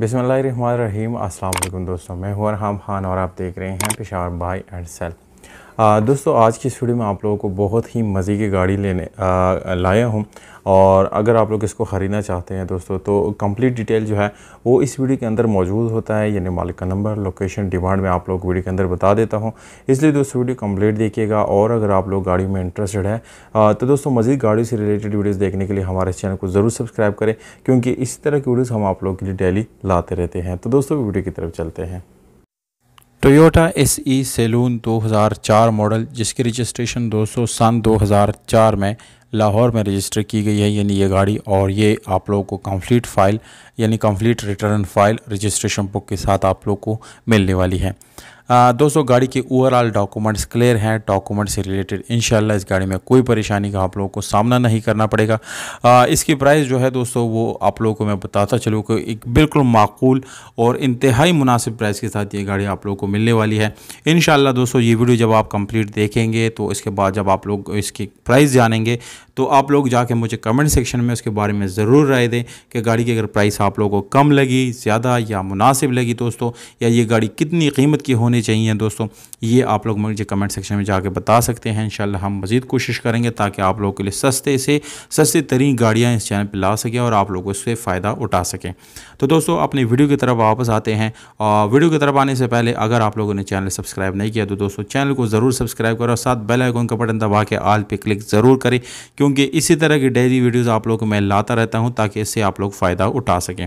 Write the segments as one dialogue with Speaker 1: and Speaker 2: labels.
Speaker 1: बिसमीम अल्लाम दोस्तों मैं हुआ हम खान और आप देख रहे हैं पेशावर बाई एंड सेल्फ दोस्तों आज की इस वीडियो में आप लोगों को बहुत ही मज़े की गाड़ी लेने आ, लाया हूँ और अगर आप लोग इसको ख़रीदना चाहते हैं दोस्तों तो कंप्लीट डिटेल जो है वो इस वीडियो के अंदर मौजूद होता है यानी मालिक का नंबर लोकेशन डिमांड में आप लोग वीडियो के अंदर बता देता हूँ इसलिए दोस्तों वीडियो कंप्लीट देखिएगा और अगर आप लोग गाड़ी में इंटरेस्टेड है तो दोस्तों मज़ीद गाड़ी से रिलेटेड वीडियोज़ देखने के लिए हमारे चैनल को ज़रूर सब्सक्राइब करें क्योंकि इस तरह की वीडियोज़ हम आप लोग के लिए डेली लाते रहते हैं तो दोस्तों वीडियो की तरफ चलते हैं Toyota S E saloon 2004 model जिसकी रजिस्ट्रेशन सौ सन 2004 में लाहौर में रजिस्टर की गई है यानी ये गाड़ी और ये आप लोगों को कंप्लीट फाइल यानी complete return file registration book के साथ आप लोग को मिलने वाली है दोस्तों गाड़ी के ओवरऑल डॉक्यूमेंट्स क्लियर हैं डॉक्यूमेंट से रिलेटेड इन इस गाड़ी में कोई परेशानी का आप लोगों को सामना नहीं करना पड़ेगा आ, इसकी प्राइस जो है दोस्तों वो आप लोगों को मैं बताता चलूँ कि एक बिल्कुल माकूल और इंतहाई मुनासिब प्राइस के साथ ये गाड़ी आप लोगों को मिलने वाली है इन दोस्तों ये वीडियो जब आप कंप्लीट देखेंगे तो इसके बाद जब आप लोग इसकी प्राइस जानेंगे तो आप लोग जाके मुझे कमेंट सेक्शन में उसके बारे में ज़रूर राय दें कि गाड़ी की अगर प्राइस आप लोगों को कम लगी ज़्यादा या मुनासिब लगी दोस्तों या ये गाड़ी कितनी कीमत की होने होने चाहिए दोस्तों ये आप लोग मुझे कमेंट सेक्शन में जाके बता सकते हैं इंशाल्लाह हम मज़ीद कोशिश करेंगे ताकि आप लोगों के लिए सस्ते से सस्ती तरीन गाड़ियाँ इस चैनल पर ला सकें और आप लोग उससे फ़ायदा उठा सकें तो दोस्तों अपने वीडियो की तरफ वापस आते हैं और वीडियो की तरफ आने से पहले अगर आप लोगों ने चैनल सब्सक्राइब नहीं किया तो दोस्तों चैनल को ज़रूर सब्सक्राइब करें और साथ बेल आइकन का बटन दबा के आल पे क्लिक ज़रूर करें क्योंकि इसी तरह की डेली वीडियोज़ आप लोग को मैं लाता रहता हूँ ताकि इससे आप लोग फ़ायदा उठा सकें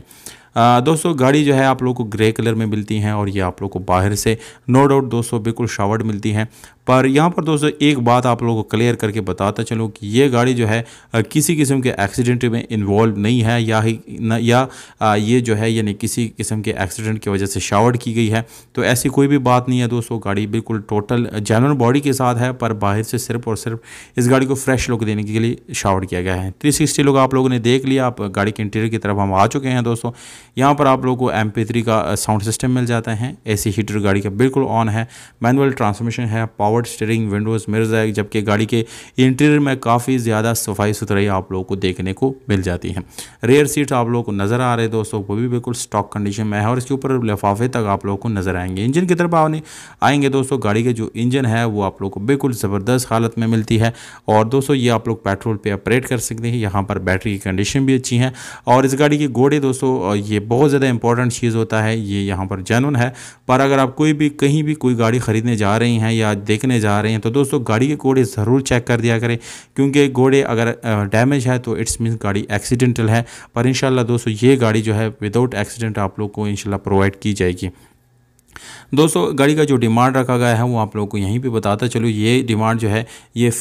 Speaker 1: दोस्तों गाड़ी जो है आप लोग को ग्रे कलर में मिलती हैं और ये आप लोग को बाहर से नो डाउट दोस्तों बिल्कुल शावर्ड मिलती हैं पर यहाँ पर दोस्तों एक बात आप लोगों को क्लियर करके बताता चलूँ कि ये गाड़ी जो है किसी किस्म के एक्सीडेंट में इन्वॉल्व नहीं है या ही न, या ये जो है यानी किसी किस्म के एक्सीडेंट की वजह से शावर्ड की गई है तो ऐसी कोई भी बात नहीं है दोस्तों गाड़ी बिल्कुल टोटल जैनर बॉडी के साथ है पर बाहर से सिर्फ और सिर्फ इस गाड़ी को फ्रेश लुक देने के लिए शावर्ड किया गया है थ्री सिक्सटी आप लोगों ने देख लिया आप गाड़ी के इंटीरियर की तरफ हम आ चुके हैं दोस्तों यहाँ पर आप लोगों को एम का साउंड सिस्टम मिल जाता है एसी हीटर गाड़ी का बिल्कुल ऑन है मैनुअल ट्रांसमिशन है पावर्ड स्टेयरिंग विंडोज़ मिर्ज है जबकि गाड़ी के इंटीरियर में काफ़ी ज़्यादा सफाई सुथराई आप लोगों को देखने को मिल जाती है रेयर सीट आप लोगों को नज़र आ रहे हैं दोस्तों वो भी बिल्कुल स्टॉक कंडीशन में है और इसके ऊपर लिफाफे तक आप लोगों को नज़र आएंगे इंजन की तरफ आने आएंगे दोस्तों गाड़ी के जो इंजन है वो आप लोग को बिल्कुल ज़बरदस्त हालत में मिलती है और दोस्तों ये आप लोग पेट्रोल पर ऑपरेट कर सकते हैं यहाँ पर बैटरी की कंडीशन भी अच्छी है और इस गाड़ी के घोड़े दोस्तों ये बहुत ज़्यादा इंपॉर्टेंट चीज़ होता है ये यहाँ पर जैन है पर अगर आप कोई भी कहीं भी कोई गाड़ी ख़रीदने जा रही हैं या देखने जा रहे हैं तो दोस्तों गाड़ी के घोड़े ज़रूर चेक कर दिया करें क्योंकि घोड़े अगर डैमेज है तो इट्स मीन गाड़ी एक्सीडेंटल है पर इन दोस्तों ये गाड़ी जो है विदाउट एक्सीडेंट आप लोग को इनशाला प्रोवाइड की जाएगी दोस्तों गाड़ी का जो डिमांड रखा गया है वो आप लोगों को यहीं पे बताता चलो ये डिमांड जो है ये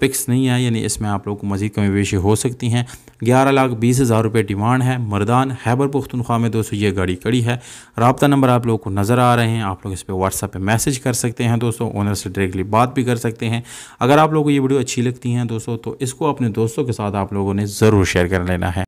Speaker 1: पिक्स नहीं है यानी इसमें आप लोगों को मज़ीद कमी बेशी हो सकती हैं ग्यारह लाख बीस हज़ार रुपये डिमांड है मर्दान हैबर पुख्तनख्वा में दोस्तों ये गाड़ी कड़ी है रबता नंबर आप लोगों को नज़र आ रहे हैं आप लोग इस पर व्हाट्सअप पर मैसेज कर सकते हैं दोस्तों ओनर से डायरेक्टली बात भी कर सकते हैं अगर आप लोगों को ये वीडियो अच्छी लगती हैं दोस्तों तो इसको अपने दोस्तों के साथ आप लोगों ने ज़रूर शेयर कर लेना है